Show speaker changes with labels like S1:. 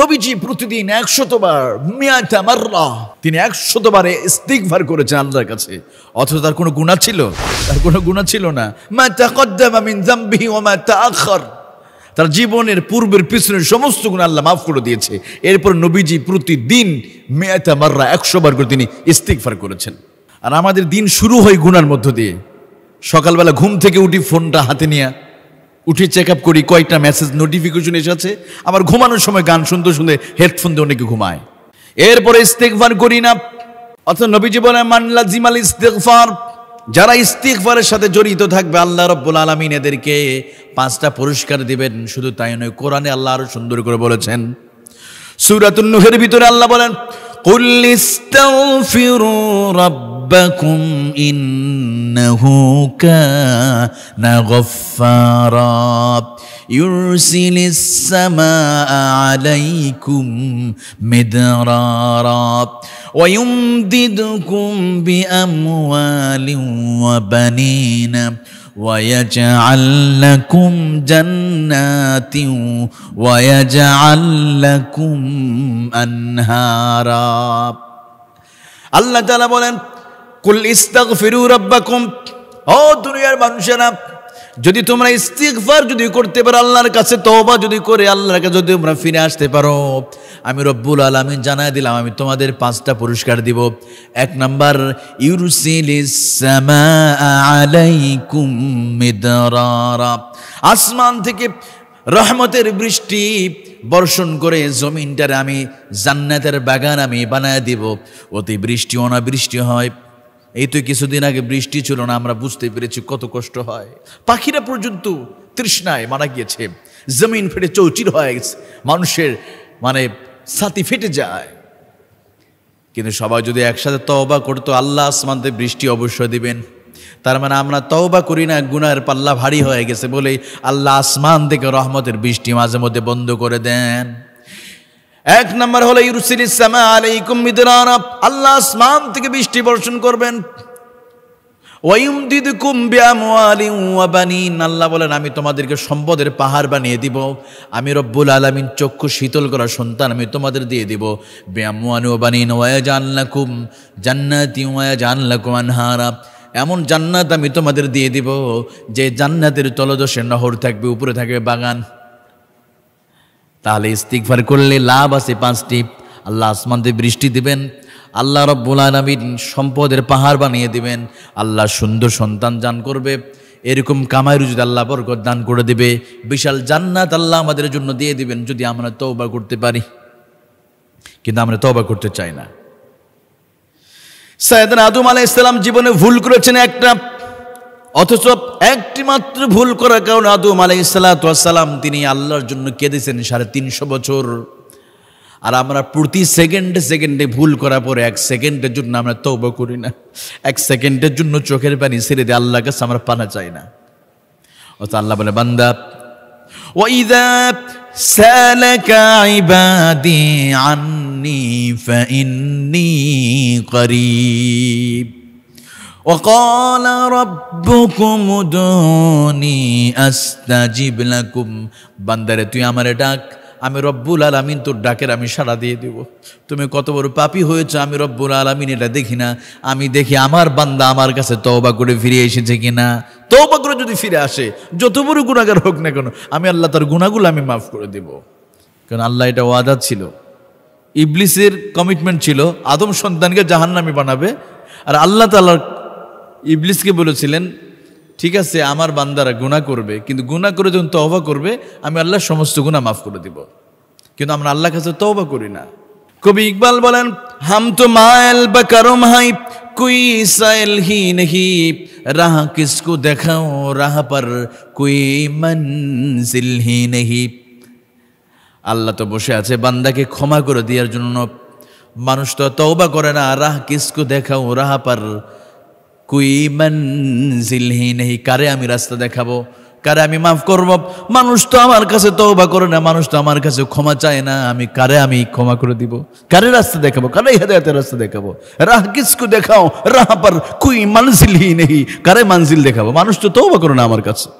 S1: নবীজি প্রতিদিন একশতবার মিয়াটা মাররা তিনি একশতবারে ইস্তিকভার করেছেন আল্লাহর কাছে অথচ তার কোনো গুণা ছিল তার কোনো গুণা ছিল না মা তাকদ্দামা মিন জামবিহি ওয়া মা তাআখার তার জীবনের পূর্বের পিছনের সমস্ত গুণ আল্লাহ মাফ করে দিয়েছে এরপর নবীজি প্রতিদিন মেয়াতামার্রা একশো বার করে তিনি ইস্তিকফার করেছেন আর আমাদের দিন শুরু হয় গুনার মধ্য দিয়ে সকালবেলা ঘুম থেকে উঠি ফোনটা হাতে নিয়ে উঠে চেক আপ করি কয়েকটা মেসেজ নোটিফিকেশন এসেছে আবার ঘুমানোর সময় গান শুনতে শুনতে হেডফোন দিয়ে অনেকে ঘুমায় এরপরে ইস্তেকফার করি না অর্থাৎ নবীজি বলে মান্লা জিমাল ইস্তেকফার যারা ইস্তিকফারের সাথে জড়িত থাকবে আল্লাহ রব্বুল আলমিন এদেরকে পাঁচটা পুরস্কার দিবেন শুধু তাই নয় কোরআনে আল্লাহ আরো সুন্দর করে বলেছেন সুরাতুন্নুহের ভিতরে আল্লাহ বলেন ربكم انه كان غفارا يرسل السماء عليكم مدرارا ويمددكم باموال وبنين ويجعل لكم جنات ويجعل لكم انهارا الله تعالى بولن কুল ইস্তাক ফিরু রব্বাকুম ও দুনিয়ার মানুষেরা যদি তোমরা ইস্তিকফার যদি করতে পারো আল্লাহর কাছে তবা যদি করে আল্লাহর কাছে যদি তোমরা ফিরে আসতে পারো আমি রব্বুল আলমিন জানাই দিলাম আমি তোমাদের পাঁচটা পুরস্কার দিব এক নম্বর আলাইকুম আসমান থেকে রহমতের বৃষ্টি বর্ষণ করে জমিনটারে আমি জান্নাতের বাগান আমি বানায় দিব অতি বৃষ্টি অনাবৃষ্টি হয় এই তো কিছুদিন আগে বৃষ্টি ছিল না আমরা বুঝতে পেরেছি কত কষ্ট হয় পাখিরা পর্যন্ত তৃষ্ণায় মারা গিয়েছে জমিন ফেটে চৌচির হয়ে গেছে মানুষের মানে ছাতি ফেটে যায় কিন্তু সবাই যদি একসাথে তওবা করতো আল্লাহ আসমানদের বৃষ্টি অবশ্যই দিবেন তার মানে আমরা তওবা করি না গুনার পাল্লা ভারী হয়ে গেছে বলে আল্লাহ আসমান থেকে রহমতের বৃষ্টি মাঝে মধ্যে বন্ধ করে দেন এক নম্বর হলো ইউরুসিল ইসলামা আলাইকুম মিদরান আল্লাহ আসমান থেকে বৃষ্টি বর্ষণ করবেন আল্লাহ বলেন আমি তোমাদেরকে সম্পদের পাহাড় বানিয়ে দিব আমি রব্বুল আলমিন চক্ষু শীতল করা সন্তান আমি তোমাদের দিয়ে দিব ব্যামানুবানিনুম জান্নাতি জানলাকুম আনহারা এমন জান্নাত আমি তোমাদের দিয়ে দিব যে জান্নাতের তলদশে নহর থাকবে উপরে থাকবে বাগান তাহলে ইস্তিকফার করলে লাভ আছে পাঁচটি আল্লাহ আসমানতে বৃষ্টি দিবেন আল্লাহ রব্বুল সম্পদের পাহাড় বানিয়ে দিবেন আল্লাহ সুন্দর সন্তান দান করবে এরকম কামাই রুজুদ আল্লাহ বরকত দান করে দিবে বিশাল জান্নাত আল্লাহ আমাদের জন্য দিয়ে দিবেন যদি আমরা তৌবা করতে পারি কিন্তু আমরা তবা করতে চাই না সৈয়দান আদম আলাহ ইসলাম জীবনে ভুল করেছেন একটা অথচ একটি মাত্র ভুল করার কারণে আদম আলাই সালাতাম তিনি আল্লাহর জন্য কেঁদেছেন সাড়ে তিনশো বছর আর আমরা প্রতি সেকেন্ডে সেকেন্ডে ভুল করার পরে এক সেকেন্ডের জন্য আমরা তৌবা করি না এক সেকেন্ডের জন্য চোখের পানি ছেড়ে দিয়ে আল্লাহ কাছে আমরা পানা চাই না অত আল্লাহ বলে বান্দা ওইদা سالك عبادي عني فإني وقال ربكم ادعوني استجب لكم বান্দারে তুই আমারে ডাক আমি রব্বুল আলামিন তোর ডাকের আমি সাড়া দিয়ে দেব তুমি কত বড় পাপি হয়েছো আমি রব্বুল আলামিন এটা দেখি না আমি দেখি আমার বান্দা আমার কাছে তওবা করে ফিরে এসেছে কিনা তওবা করে যদি ফিরে আসে যত বড় গুণাগার হোক না কেন আমি আল্লাহ তার গুণাগুলো আমি মাফ করে দেব কারণ আল্লাহ এটা ওয়াদা ছিল ইবলিসের কমিটমেন্ট ছিল আদম সন্তানকে জাহান্নামি বানাবে আর আল্লাহ তাআলার ইবলিসকে বলেছিলেন ঠিক আছে আমার বান্দারা গুণা করবে কিন্তু গুণা করে যখন তহবা করবে আমি আল্লাহ সমস্ত গুণা মাফ করে দিব কিন্তু আমরা আল্লাহ কাছে তহবা করি না কবি ইকবাল বলেন হাম তো মায়েল বা কারো হাই কুই সাইল হি নহি রাহ কিসকু দেখাও রাহ পর কুই মনজিল হি নহি আল্লাহ তো বসে আছে বান্দাকে ক্ষমা করে দেওয়ার জন্য মানুষ তো তওবা করে না রাহ কিসকু দেখাও রাহ পর কুইমান কারে আমি রাস্তা দেখাবো কারে আমি মাফ করব মানুষ তো আমার কাছে তৌবা করে না মানুষ তো আমার কাছে ক্ষমা চায় না আমি কারে আমি ক্ষমা করে দিব কারে রাস্তা দেখাবো কারে হেদায়তের রাস্তা দেখাবো রাহ কিসকু দেখাও রাহ পর কুই মানজিল নেই কারে মানজিল দেখাবো মানুষ তো তৌবা করে না আমার কাছে